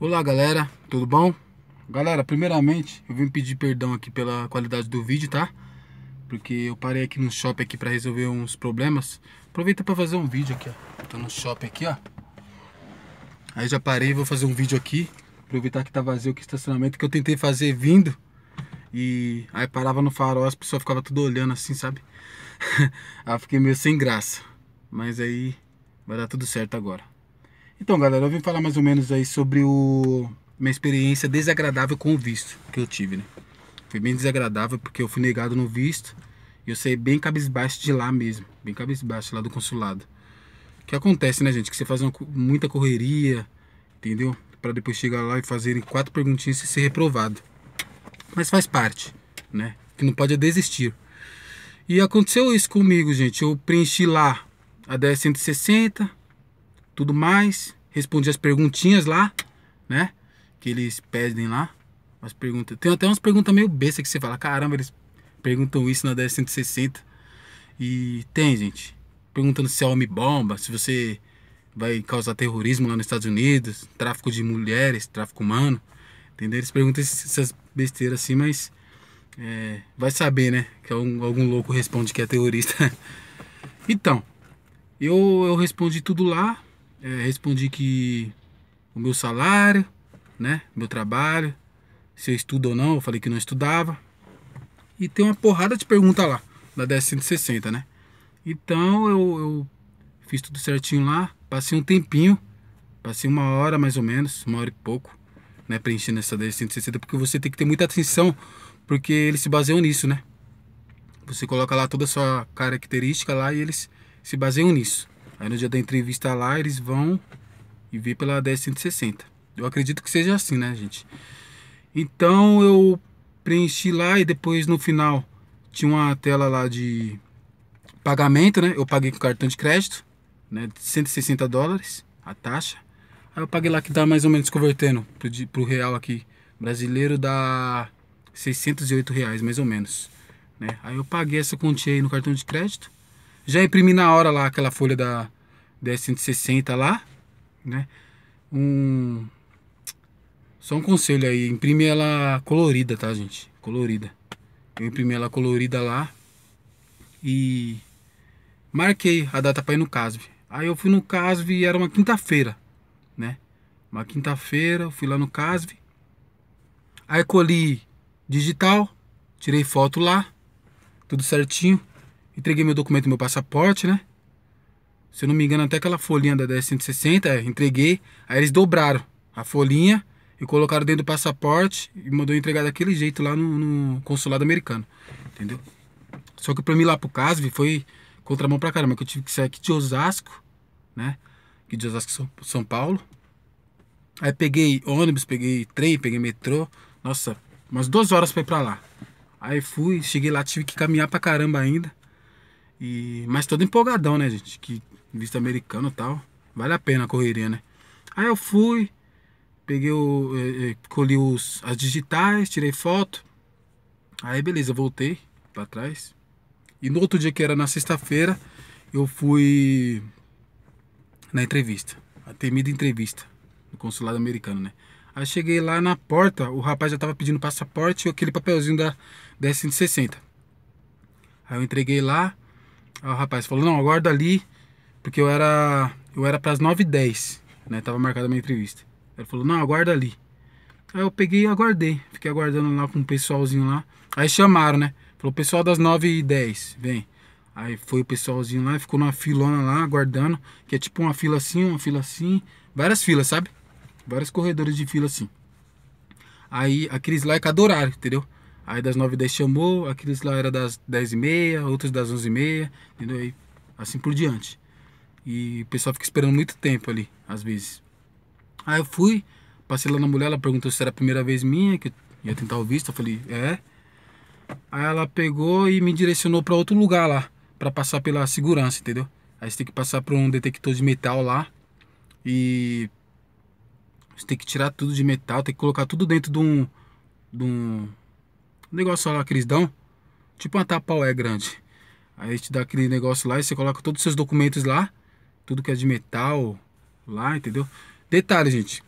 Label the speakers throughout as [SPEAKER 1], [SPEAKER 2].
[SPEAKER 1] Olá galera, tudo bom? Galera, primeiramente eu vim pedir perdão aqui pela qualidade do vídeo, tá? Porque eu parei aqui no shopping aqui pra resolver uns problemas Aproveita pra fazer um vídeo aqui, ó Tô no shopping aqui, ó Aí já parei, vou fazer um vídeo aqui Aproveitar que tá vazio aqui o estacionamento que eu tentei fazer vindo E aí parava no farol, as pessoas ficavam tudo olhando assim, sabe? aí fiquei meio sem graça Mas aí vai dar tudo certo agora então, galera, eu vim falar mais ou menos aí sobre o minha experiência desagradável com o visto que eu tive, né? Foi bem desagradável porque eu fui negado no visto e eu saí bem cabisbaixo de lá mesmo, bem cabisbaixo lá do consulado. O que acontece, né, gente? Que você faz uma, muita correria, entendeu? Para depois chegar lá e fazerem quatro perguntinhas e ser reprovado. Mas faz parte, né? que não pode é desistir. E aconteceu isso comigo, gente. Eu preenchi lá a 1060 tudo mais. Respondi as perguntinhas lá, né? Que eles pedem lá. As perguntas. Tem até umas perguntas meio besta que você fala, caramba, eles perguntam isso na 1060. E tem, gente. Perguntando se é homem bomba, se você vai causar terrorismo lá nos Estados Unidos, tráfico de mulheres, tráfico humano. Entendeu? Eles perguntam essas besteiras assim, mas é, vai saber, né? Que algum, algum louco responde que é terrorista. então, eu, eu respondi tudo lá é, respondi que o meu salário, né? Meu trabalho, se eu estudo ou não, eu falei que não estudava. E tem uma porrada de pergunta lá, da 1060, né? Então eu, eu fiz tudo certinho lá, passei um tempinho, passei uma hora mais ou menos, uma hora e pouco, né? Preenchendo essa 1060, porque você tem que ter muita atenção, porque eles se baseiam nisso, né? Você coloca lá toda a sua característica lá e eles se baseiam nisso. Aí no dia da entrevista lá, eles vão e vê pela 160 Eu acredito que seja assim, né, gente? Então eu preenchi lá e depois no final tinha uma tela lá de pagamento, né? Eu paguei com cartão de crédito, né? De 160 dólares a taxa. Aí eu paguei lá que dá mais ou menos convertendo pro, pro real aqui brasileiro dá 608 reais mais ou menos, né? Aí eu paguei essa quantia aí no cartão de crédito. Já imprimi na hora lá aquela folha da 1060 lá, né? Um só um conselho aí, imprime ela colorida, tá, gente? Colorida. Eu imprimi ela colorida lá e marquei a data para ir no CASV. Aí eu fui no CASV e era uma quinta-feira, né? Uma quinta-feira, eu fui lá no CASV. Aí colhi digital, tirei foto lá, tudo certinho. Entreguei meu documento, meu passaporte, né? Se eu não me engano, até aquela folhinha da 1060, é, entreguei. Aí eles dobraram a folhinha e colocaram dentro do passaporte e mandou entregar daquele jeito lá no, no consulado americano. Entendeu? Só que pra mim lá pro Casby foi contramão pra caramba, que eu tive que sair aqui de Osasco, né? Aqui de Osasco, São Paulo. Aí peguei ônibus, peguei trem, peguei metrô. Nossa, umas duas horas pra ir pra lá. Aí fui, cheguei lá, tive que caminhar pra caramba ainda. E, mas todo empolgadão, né, gente? Que visto americano e tal. Vale a pena a correria, né? Aí eu fui, peguei o. Eh, colhi os, as digitais, tirei foto. Aí beleza, voltei para trás. E no outro dia, que era na sexta-feira, eu fui na entrevista. A temida entrevista. No consulado americano, né? Aí cheguei lá na porta, o rapaz já tava pedindo passaporte e aquele papelzinho da, 160. Aí eu entreguei lá, aí o rapaz falou, não, aguarda ali porque eu era. Eu era pras 9h10, né? Tava marcada a minha entrevista. Ele falou, não, aguarda ali. Aí eu peguei e aguardei. Fiquei aguardando lá com o pessoalzinho lá. Aí chamaram, né? Falou, pessoal das 9h10, vem. Aí foi o pessoalzinho lá, ficou numa filona lá, aguardando. Que é tipo uma fila assim, uma fila assim. Várias filas, sabe? Vários corredores de fila assim. Aí aqueles lá é cada horário, entendeu? Aí das 9 h 10 chamou, aqueles lá era das 10 h 30 outros das 11 h 30 entendeu? Aí, assim por diante. E o pessoal fica esperando muito tempo ali, às vezes. Aí eu fui, passei lá na mulher, ela perguntou se era a primeira vez minha, que eu ia tentar o visto. Eu falei, é. Aí ela pegou e me direcionou para outro lugar lá, para passar pela segurança, entendeu? Aí você tem que passar por um detector de metal lá. E você tem que tirar tudo de metal, tem que colocar tudo dentro de um. De um negócio lá que eles dão. Tipo uma tapaué grande. Aí te dá aquele negócio lá e você coloca todos os seus documentos lá tudo que é de metal lá, entendeu? Detalhe, gente.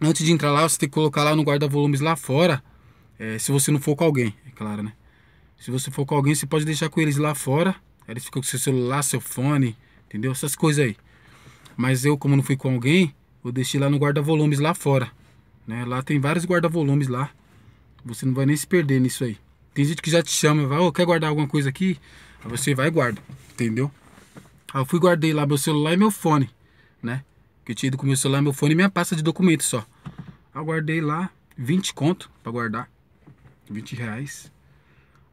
[SPEAKER 1] Antes de entrar lá, você tem que colocar lá no guarda-volumes lá fora. É, se você não for com alguém, é claro, né? Se você for com alguém, você pode deixar com eles lá fora. eles ficam com seu celular, seu fone, entendeu? Essas coisas aí. Mas eu, como não fui com alguém, eu deixei lá no guarda-volumes lá fora. Né? Lá tem vários guarda-volumes lá. Você não vai nem se perder nisso aí. Tem gente que já te chama, vai, ô, oh, quer guardar alguma coisa aqui? Aí você vai e guarda, entendeu? Aí eu fui guardei lá meu celular e meu fone, né? Que eu tinha ido com meu celular, meu fone e minha pasta de documentos só. Aí eu guardei lá 20 conto pra guardar. 20 reais.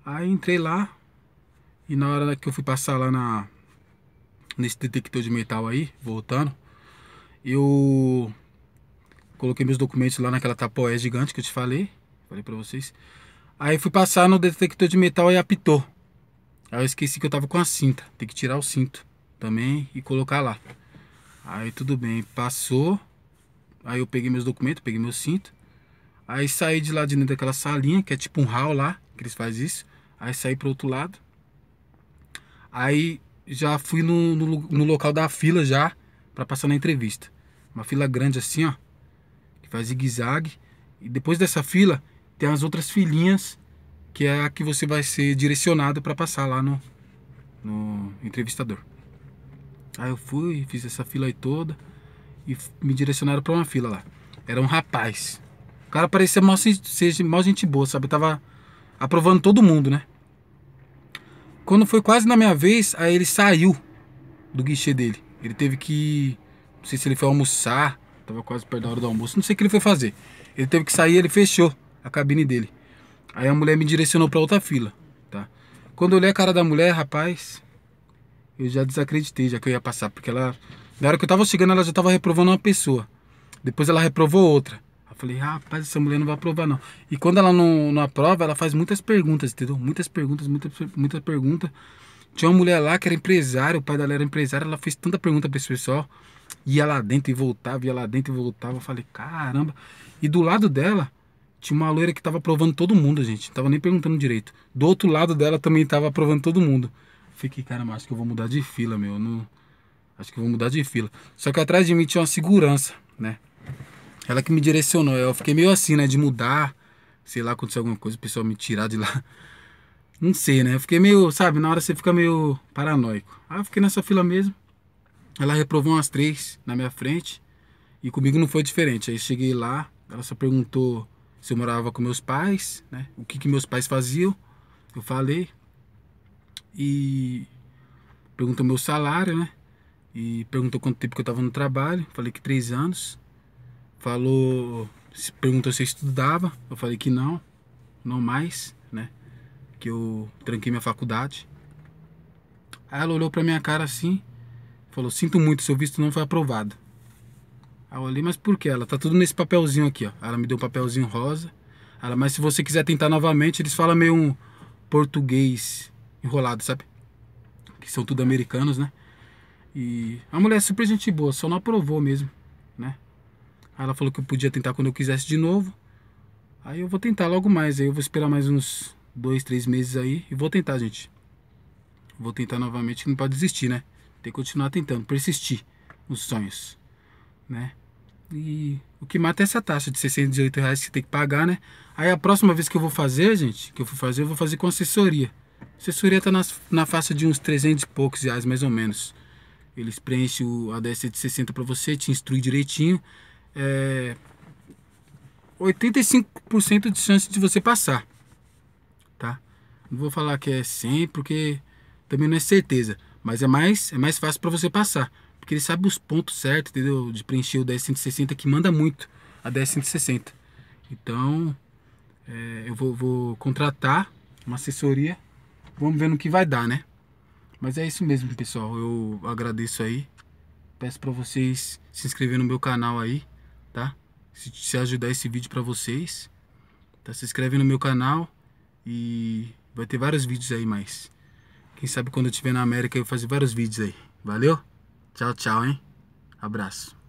[SPEAKER 1] Aí entrei lá. E na hora que eu fui passar lá na. Nesse detector de metal aí, voltando, eu coloquei meus documentos lá naquela tapoé gigante que eu te falei. Falei pra vocês. Aí fui passar no detector de metal e apitou. Aí eu esqueci que eu tava com a cinta. Tem que tirar o cinto também e colocar lá. Aí tudo bem, passou. Aí eu peguei meus documentos, peguei meu cinto. Aí saí de lá de dentro daquela salinha, que é tipo um hall lá, que eles fazem isso. Aí saí pro outro lado. Aí já fui no, no, no local da fila já, para passar na entrevista. Uma fila grande assim, ó. Que faz zigue-zague. E depois dessa fila, tem as outras filinhas, que é a que você vai ser direcionado para passar lá no, no entrevistador. Aí eu fui, fiz essa fila aí toda e me direcionaram para uma fila lá. Era um rapaz. O cara parecia mó, seja, gente boa, sabe? Eu tava aprovando todo mundo, né? Quando foi quase na minha vez, aí ele saiu do guichê dele. Ele teve que. Não sei se ele foi almoçar, tava quase perto da hora do almoço, não sei o que ele foi fazer. Ele teve que sair, ele fechou a cabine dele. Aí a mulher me direcionou para outra fila, tá? Quando eu olhei a cara da mulher, rapaz, eu já desacreditei, já que eu ia passar, porque ela. Na hora que eu tava chegando, ela já tava reprovando uma pessoa. Depois ela reprovou outra. Eu falei, rapaz, essa mulher não vai aprovar, não. E quando ela não, não aprova, ela faz muitas perguntas, entendeu? Muitas perguntas, muitas muita perguntas. Tinha uma mulher lá que era empresária, o pai dela era empresário, ela fez tanta pergunta pra esse pessoal. Ia lá dentro e voltava, ia lá dentro e voltava. Eu falei, caramba. E do lado dela, tinha uma loira que tava aprovando todo mundo, gente. Não tava nem perguntando direito. Do outro lado dela também tava aprovando todo mundo. Fiquei, cara, mas acho que eu vou mudar de fila, meu. Não... Acho que eu vou mudar de fila. Só que atrás de mim tinha uma segurança, né? Ela que me direcionou. Eu fiquei meio assim, né? De mudar. Sei lá, aconteceu alguma coisa, o pessoal me tirar de lá. Não sei, né? Eu fiquei meio, sabe, na hora você fica meio paranoico. Ah, eu fiquei nessa fila mesmo. Ela reprovou umas três na minha frente. E comigo não foi diferente. Aí cheguei lá, ela só perguntou se eu morava com meus pais, né? O que, que meus pais faziam. Eu falei, e perguntou meu salário, né? E perguntou quanto tempo que eu estava no trabalho. Falei que três anos. Falou, perguntou se eu estudava. Eu falei que não, não mais, né? Que eu tranquei minha faculdade. Aí ela olhou pra minha cara assim, falou: Sinto muito, seu visto não foi aprovado. Aí eu olhei, mas por que? Ela tá tudo nesse papelzinho aqui, ó. Ela me deu um papelzinho rosa. Ela, mas se você quiser tentar novamente, eles falam meio um português enrolado, sabe? Que são tudo americanos, né? E a mulher é super gente boa, só não aprovou mesmo, né? Aí ela falou que eu podia tentar quando eu quisesse de novo. Aí eu vou tentar logo mais, aí eu vou esperar mais uns dois, três meses aí e vou tentar, gente. Vou tentar novamente, que não pode desistir, né? Tem que continuar tentando, persistir nos sonhos, né? E o que mata é essa taxa de 618 reais que tem que pagar, né? Aí a próxima vez que eu vou fazer, gente, que eu for fazer, eu vou fazer com assessoria. Assessoria está na faixa de uns 300 e poucos reais, mais ou menos. Eles preenchem o ADC de 60 para você, te instrui direitinho. É... 85% de chance de você passar. Tá? Não vou falar que é 100, porque também não é certeza. Mas é mais, é mais fácil para você passar. Porque ele sabe os pontos certos, entendeu? De preencher o 1060 que manda muito a 1060. Então, é, eu vou, vou contratar uma assessoria Vamos ver no que vai dar, né? Mas é isso mesmo, pessoal. Eu agradeço aí. Peço para vocês se inscrever no meu canal aí, tá? Se, se ajudar esse vídeo para vocês, tá? Se inscreve no meu canal e vai ter vários vídeos aí mais. Quem sabe quando eu estiver na América eu vou fazer vários vídeos aí. Valeu? Tchau, tchau, hein? Abraço.